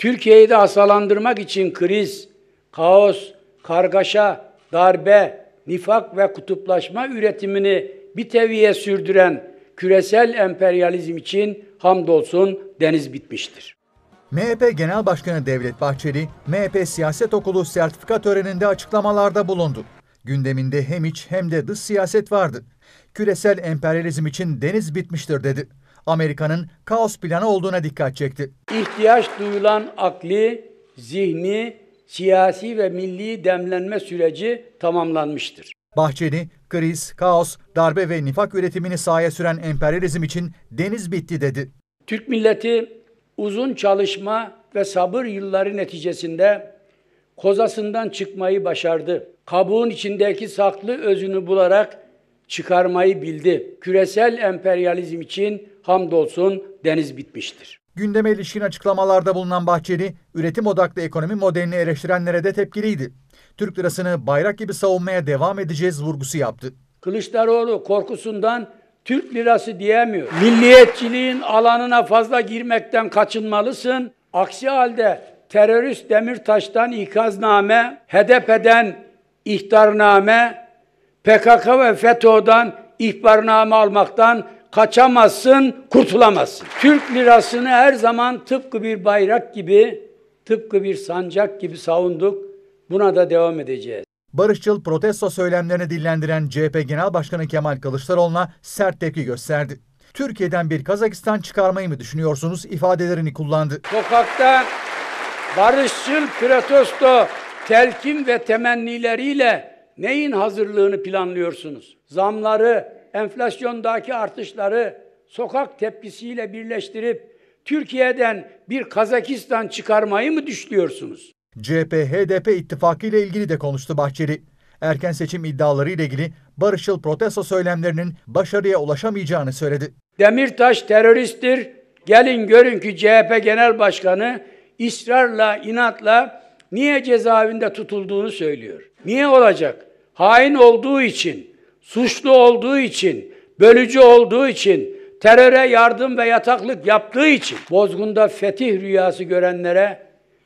Türkiye'yi de hastalandırmak için kriz, kaos, kargaşa, darbe, nifak ve kutuplaşma üretimini bir teviye sürdüren küresel emperyalizm için hamdolsun deniz bitmiştir. MHP Genel Başkanı Devlet Bahçeli, MHP Siyaset Okulu sertifika töreninde açıklamalarda bulundu. Gündeminde hem iç hem de dış siyaset vardı. Küresel emperyalizm için deniz bitmiştir dedi. Amerika'nın kaos planı olduğuna dikkat çekti. İhtiyaç duyulan akli, zihni, siyasi ve milli demlenme süreci tamamlanmıştır. Bahçeli, kriz, kaos, darbe ve nifak üretimini sahaya süren emperyalizm için deniz bitti dedi. Türk milleti uzun çalışma ve sabır yılları neticesinde kozasından çıkmayı başardı. Kabuğun içindeki saklı özünü bularak çıkarmayı bildi. Küresel emperyalizm için hamdolsun deniz bitmiştir. Gündeme ilişkin açıklamalarda bulunan Bahçeli, üretim odaklı ekonomi modelini eleştirenlere de tepkiliydi. Türk lirasını bayrak gibi savunmaya devam edeceğiz vurgusu yaptı. Kılıçdaroğlu korkusundan Türk lirası diyemiyor. Milliyetçiliğin alanına fazla girmekten kaçınmalısın. Aksi halde terörist Demirtaş'tan ikazname, HDP'den ihtarname, PKK ve FETÖ'den ihbarname almaktan kaçamazsın, kurtulamazsın. Türk lirasını her zaman tıpkı bir bayrak gibi, tıpkı bir sancak gibi savunduk. Buna da devam edeceğiz. Barışçıl protesto söylemlerini dillendiren CHP Genel Başkanı Kemal Kılıçdaroğlu'na sert tepki gösterdi. Türkiye'den bir Kazakistan çıkarmayı mı düşünüyorsunuz ifadelerini kullandı. Sokakta barışçıl protesto telkin ve temennileriyle Neyin hazırlığını planlıyorsunuz? Zamları, enflasyondaki artışları sokak tepkisiyle birleştirip Türkiye'den bir Kazakistan çıkarmayı mı düşünüyorsunuz? CHP-HDP ittifakı ile ilgili de konuştu Bahçeli. Erken seçim iddiaları ile ilgili barışçıl protesto söylemlerinin başarıya ulaşamayacağını söyledi. Demirtaş teröristtir. Gelin görün ki CHP Genel Başkanı ısrarla, inatla niye cezaevinde tutulduğunu söylüyor. Niye olacak? hain olduğu için, suçlu olduğu için, bölücü olduğu için, teröre yardım ve yataklık yaptığı için bozgunda fetih rüyası görenlere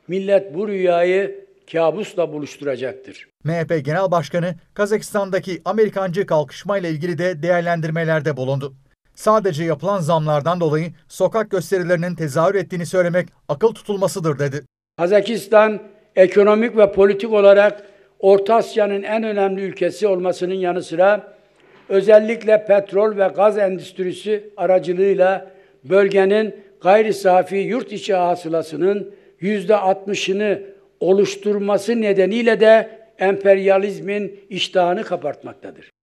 millet bu rüyayı kabusla buluşturacaktır. MHP Genel Başkanı Kazakistan'daki Amerikancı kalkışmayla ilgili de değerlendirmelerde bulundu. Sadece yapılan zamlardan dolayı sokak gösterilerinin tezahür ettiğini söylemek akıl tutulmasıdır dedi. Kazakistan ekonomik ve politik olarak Orta Asya'nın en önemli ülkesi olmasının yanı sıra özellikle petrol ve gaz endüstrisi aracılığıyla bölgenin gayri safi yurt içi hasılasının yüzde %60'ını oluşturması nedeniyle de emperyalizmin iştahını kapartmaktadır.